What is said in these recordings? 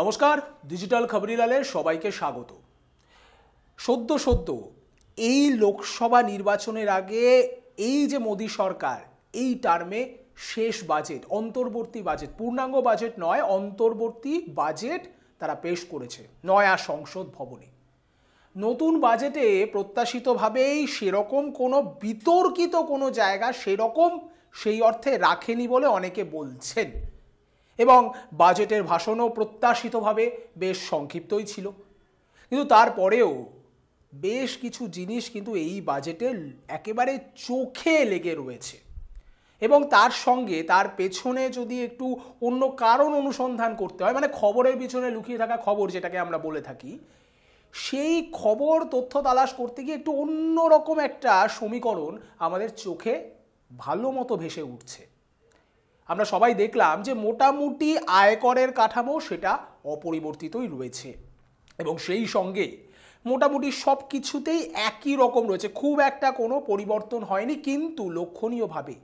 নমস্কার ডিজিটাল খবরিলালে সবাইকে স্বাগত সদ্য সদ্য এই লোকসভা নির্বাচনের আগে এই যে মোদী সরকার এই টার্মে শেষ বাজেট অন্তর্বর্তী বাজেট পূর্ণাঙ্গ বাজেট নয় অন্তর্বর্তী বাজেট তারা পেশ করেছে নয়া সংসদ ভবনে নতুন বাজেটে প্রত্যাশিতভাবেই সেরকম কোনো বিতর্কিত কোনো জায়গা সেরকম সেই অর্থে রাখেনি বলে অনেকে বলছেন এবং বাজেটের ভাষণও প্রত্যাশিতভাবে বেশ সংক্ষিপ্তই ছিল কিন্তু তারপরেও বেশ কিছু জিনিস কিন্তু এই বাজেটে একেবারে চোখে লেগে রয়েছে এবং তার সঙ্গে তার পেছনে যদি একটু অন্য কারণ অনুসন্ধান করতে হয় মানে খবরের পিছনে লুকিয়ে থাকা খবর যেটাকে আমরা বলে থাকি সেই খবর তথ্য তালাশ করতে গিয়ে একটু অন্যরকম একটা সমীকরণ আমাদের চোখে ভালো মতো ভেসে উঠছে আমরা সবাই দেখলাম যে মোটামুটি আয়করের কাঠামো সেটা অপরিবর্তিতই রয়েছে এবং সেই সঙ্গে মোটামুটি সব কিছুতেই একই রকম রয়েছে খুব একটা কোনো পরিবর্তন হয়নি কিন্তু লক্ষণীয়ভাবে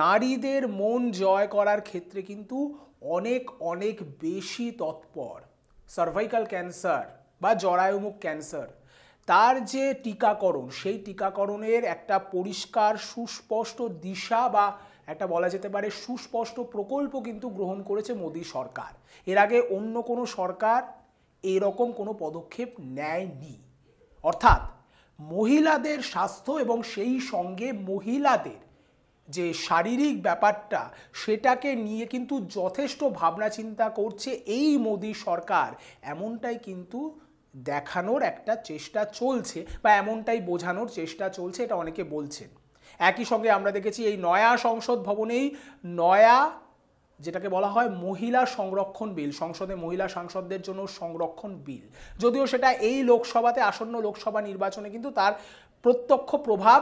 নারীদের মন জয় করার ক্ষেত্রে কিন্তু অনেক অনেক বেশি তৎপর সার্ভাইকাল ক্যান্সার বা জরায়ুমুখ ক্যান্সার তার যে টিকাকরণ সেই টিকাকরণের একটা পরিষ্কার সুস্পষ্ট দিশা বা একটা বলা যেতে পারে সুস্পষ্ট প্রকল্প কিন্তু গ্রহণ করেছে মোদী সরকার এর আগে অন্য কোনো সরকার এরকম কোনো পদক্ষেপ নেয়নি অর্থাৎ মহিলাদের স্বাস্থ্য এবং সেই সঙ্গে মহিলাদের যে শারীরিক ব্যাপারটা সেটাকে নিয়ে কিন্তু যথেষ্ট ভাবনা চিন্তা করছে এই মোদী সরকার এমনটাই কিন্তু দেখানোর একটা চেষ্টা চলছে বা এমনটাই বোঝানোর চেষ্টা চলছে এটা অনেকে বলছেন একই সঙ্গে আমরা দেখেছি এই নয়া সংসদ ভবনেই নয়া যেটাকে বলা হয় মহিলা সংরক্ষণ বিল সংসদে মহিলা সাংসদদের জন্য সংরক্ষণ বিল যদিও সেটা এই লোকসভাতে আসন্ন লোকসভা নির্বাচনে কিন্তু তার প্রত্যক্ষ প্রভাব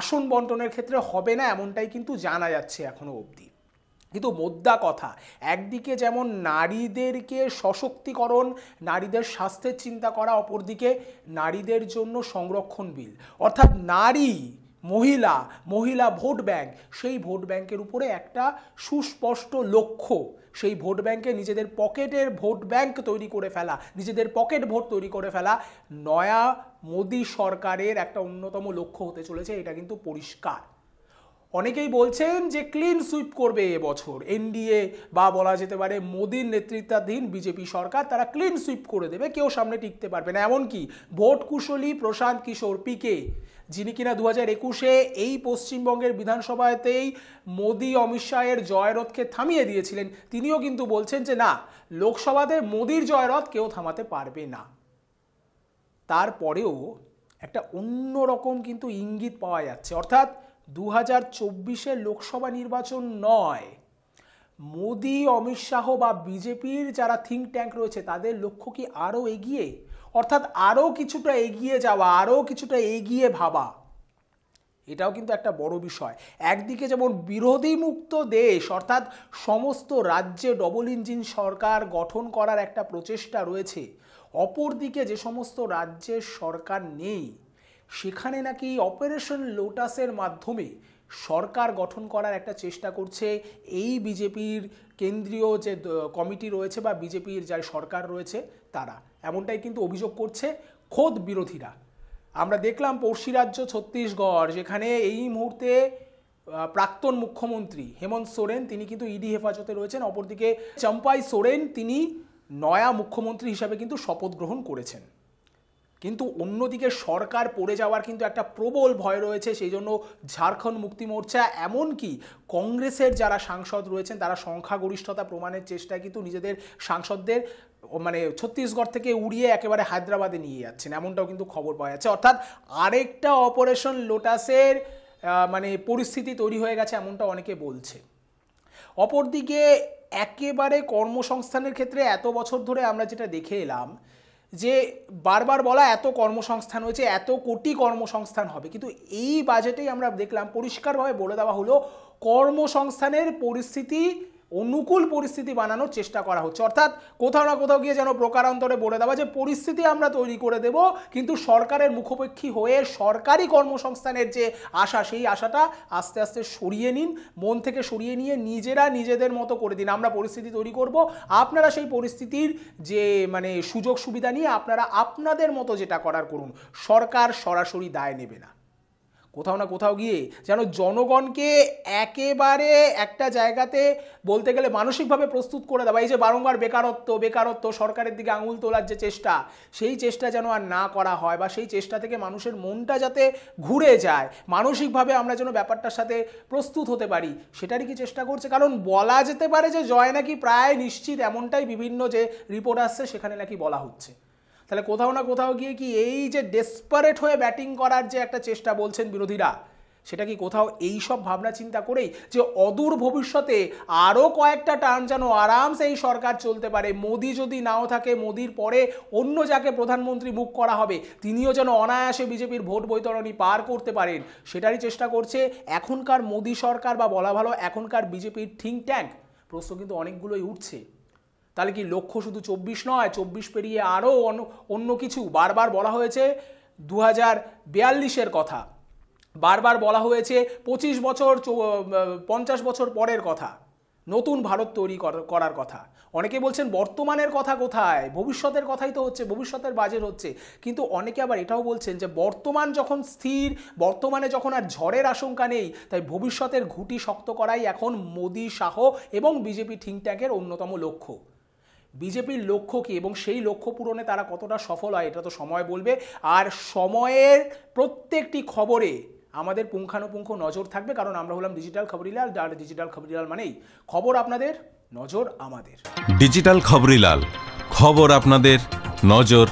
আসন বন্টনের ক্ষেত্রে হবে না এমনটাই কিন্তু জানা যাচ্ছে এখনও অবধি কিন্তু মোদ্দা কথা একদিকে যেমন নারীদেরকে সশক্তিকরণ নারীদের স্বাস্থ্যের চিন্তা করা অপরদিকে নারীদের জন্য সংরক্ষণ বিল অর্থাৎ নারী মহিলা মহিলা ভোট ব্যাংক সেই ভোট ব্যাংকের উপরে একটা সুস্পষ্ট লক্ষ্য সেই ভোট ব্যাংকে নিজেদের পকেটের ভোট ব্যাংক তৈরি করে ফেলা নিজেদের পকেট ভোট তৈরি করে ফেলা নয়া মোদি সরকারের একটা অন্যতম লক্ষ্য হতে চলেছে এটা কিন্তু পরিষ্কার অনেকেই বলছেন যে ক্লিন সুইপ করবে এবছর এনডিএ বা বলা যেতে পারে মোদীর নেতৃত্বাধীন বিজেপি সরকার তারা ক্লিন সুইপ করে দেবে কেউ সামনে টিকতে পারবে না এমনকি ভোট কুশলী প্রশান্ত কিশোর পিকে যিনি কিনা দু হাজার একুশে এই পশ্চিমবঙ্গের বিধানসভাতেই মোদী অমিত শাহের জয়রথকে থামিয়ে দিয়েছিলেন তিনিও কিন্তু বলছেন যে না লোকসভাতে মোদীর জয়রথ কেউ থামাতে পারবে না তারপরেও একটা অন্যরকম কিন্তু ইঙ্গিত পাওয়া যাচ্ছে অর্থাৎ দু হাজার চব্বিশের লোকসভা নির্বাচন নয় মোদি অমিত শাহ বা বিজেপির যারা থিঙ্ক ট্যাঙ্ক রয়েছে তাদের লক্ষ্য কি আরও এগিয়ে অর্থাৎ আরও কিছুটা এগিয়ে যাওয়া আরও কিছুটা এগিয়ে ভাবা এটাও কিন্তু একটা বড় বিষয় একদিকে যেমন বিরোধী মুক্ত দেশ অর্থাৎ সমস্ত রাজ্যে ডবল ইঞ্জিন সরকার গঠন করার একটা প্রচেষ্টা রয়েছে অপরদিকে যে সমস্ত রাজ্যের সরকার নেই সেখানে নাকি অপারেশন লোটাসের মাধ্যমে সরকার গঠন করার একটা চেষ্টা করছে এই বিজেপির কেন্দ্রীয় যে কমিটি রয়েছে বা বিজেপির যার সরকার রয়েছে তারা এমনটাই কিন্তু অভিযোগ করছে খোদ বিরোধীরা আমরা দেখলাম পড়শি রাজ্য ছত্তিশগড় যেখানে এই মুহূর্তে প্রাক্তন মুখ্যমন্ত্রী হেমন্ত সোরেন তিনি কিন্তু ইডি হেফাজতে রয়েছেন অপরদিকে চম্পাই সোরেন তিনি নয়া মুখ্যমন্ত্রী হিসাবে কিন্তু শপথ গ্রহণ করেছেন কিন্তু অন্যদিকে সরকার পড়ে যাওয়ার কিন্তু একটা প্রবল ভয় রয়েছে সেই জন্য ঝাড়খণ্ড মুক্তি মোর্চা এমনকি কংগ্রেসের যারা সাংসদ রয়েছেন তারা সংখ্যাগরিষ্ঠতা প্রমাণের চেষ্টায় কিন্তু নিজেদের সাংসদদের মানে ছত্তিশগড় থেকে উড়িয়ে একেবারে হায়দ্রাবাদে নিয়ে যাচ্ছেন এমনটাও কিন্তু খবর পাওয়া যাচ্ছে অর্থাৎ আরেকটা অপারেশন লোটাসের মানে পরিস্থিতি তৈরি হয়ে গেছে এমনটা অনেকে বলছে অপরদিকে একেবারে কর্মসংস্থানের ক্ষেত্রে এত বছর ধরে আমরা যেটা দেখে এলাম যে বারবার বলা এত কর্মসংস্থান হয়েছে এত কোটি কর্মসংস্থান হবে কিন্তু এই বাজেটেই আমরা দেখলাম পরিষ্কারভাবে বলে দেওয়া হলো কর্মসংস্থানের পরিস্থিতি অনুকূল পরিস্থিতি বানানোর চেষ্টা করা হচ্ছে অর্থাৎ কোথাও না কোথাও গিয়ে যেন প্রকারান্তরে বলে দেওয়া যে পরিস্থিতি আমরা তৈরি করে দেব কিন্তু সরকারের মুখোপেক্ষী হয়ে সরকারি কর্মসংস্থানের যে আশা সেই আশাটা আস্তে আস্তে সরিয়ে নিন মন থেকে সরিয়ে নিয়ে নিজেরা নিজেদের মতো করে দিন আমরা পরিস্থিতি তৈরি করব আপনারা সেই পরিস্থিতির যে মানে সুযোগ সুবিধা নিয়ে আপনারা আপনাদের মতো যেটা করার করুন সরকার সরাসরি দায় নেবে না কোথাও না কোথাও গিয়ে যেন জনগণকে একেবারে একটা জায়গাতে বলতে গেলে মানসিকভাবে প্রস্তুত করে দেওয়া এই যে বারংবার বেকারত্ব বেকারত্ব সরকারের দিকে আঙুল তোলার যে চেষ্টা সেই চেষ্টা যেন আর না করা হয় বা সেই চেষ্টা থেকে মানুষের মনটা যাতে ঘুরে যায় মানসিকভাবে আমরা যেন ব্যাপারটার সাথে প্রস্তুত হতে পারি সেটারই কি চেষ্টা করছে কারণ বলা যেতে পারে যে জয় নাকি প্রায় নিশ্চিত এমনটাই বিভিন্ন যে রিপোর্ট আসছে সেখানে নাকি বলা হচ্ছে তাহলে কোথাও না কোথাও গিয়ে কি এই যে ডেসপারেট হয়ে ব্যাটিং করার যে একটা চেষ্টা বলছেন বিরোধীরা সেটা কি কোথাও এই সব ভাবনা চিন্তা করেই যে অদূর ভবিষ্যতে আরও কয়েকটা টান যেন আরামসে এই সরকার চলতে পারে মোদি যদি নাও থাকে মোদির পরে অন্য যাকে প্রধানমন্ত্রী মুখ করা হবে তিনিও যেন অনায়াসে বিজেপির ভোট বৈতরণী পার করতে পারেন সেটারই চেষ্টা করছে এখনকার মোদি সরকার বা বলা ভালো এখনকার বিজেপির থিঙ্ক ট্যাঙ্ক প্রশ্ন কিন্তু অনেকগুলোই উঠছে তাহলে কি লক্ষ্য শুধু চব্বিশ নয় চব্বিশ পেরিয়ে আরও অন্য কিছু বারবার বলা হয়েছে দু হাজার কথা বারবার বলা হয়েছে পঁচিশ বছর পঞ্চাশ বছর পরের কথা নতুন ভারত তৈরি করার কথা অনেকে বলছেন বর্তমানের কথা কোথায় ভবিষ্যতের কথাই তো হচ্ছে ভবিষ্যতের বাজেট হচ্ছে কিন্তু অনেকে আবার এটাও বলছেন যে বর্তমান যখন স্থির বর্তমানে যখন আর ঝড়ের আশঙ্কা নেই তাই ভবিষ্যতের ঘুটি শক্ত করাই এখন মোদী শাহ এবং বিজেপি থিঙ্ক ট্যাঙ্কের অন্যতম লক্ষ্য বিজেপির লক্ষ্য কী এবং সেই লক্ষ্য পূরণে তারা কতটা সফল হয় এটা তো সময় বলবে আর সময়ের প্রত্যেকটি খবরে আমাদের পুঙ্খানুপুঙ্খ নজর থাকবে কারণ আমরা হলাম ডিজিটাল খবরিলাল আর ডিজিটাল খবরিলাল মানেই খবর আপনাদের নজর আমাদের ডিজিটাল খবরিলাল খবর আপনাদের নজর